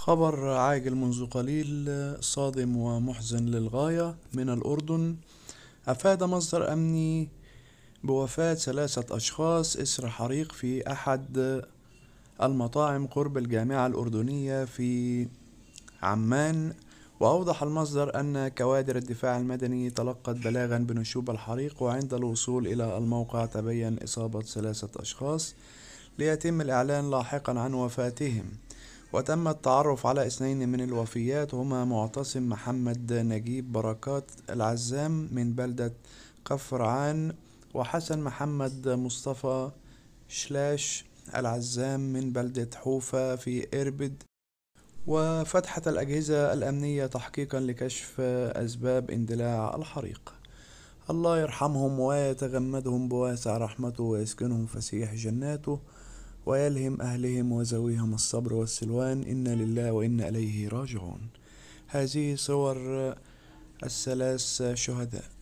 خبر عاجل منذ قليل صادم ومحزن للغاية من الأردن أفاد مصدر أمني بوفاة ثلاثة أشخاص إسر حريق في أحد المطاعم قرب الجامعة الأردنية في عمان وأوضح المصدر أن كوادر الدفاع المدني تلقت بلاغا بنشوب الحريق وعند الوصول إلى الموقع تبين إصابة ثلاثة أشخاص ليتم الإعلان لاحقا عن وفاتهم وتم التعرف على اثنين من الوفيات هما معتصم محمد نجيب بركات العزام من بلدة قفرعان وحسن محمد مصطفى شلاش العزام من بلدة حوفة في إربد وفتحت الأجهزة الأمنية تحقيقا لكشف أسباب اندلاع الحريق الله يرحمهم ويتغمدهم بواسع رحمته ويسكنهم فسيح جناته ويلهم أهلهم وزويهم الصبر والسلوان إنا لله وإنا إليه راجعون هذه صور الثلاث شهداء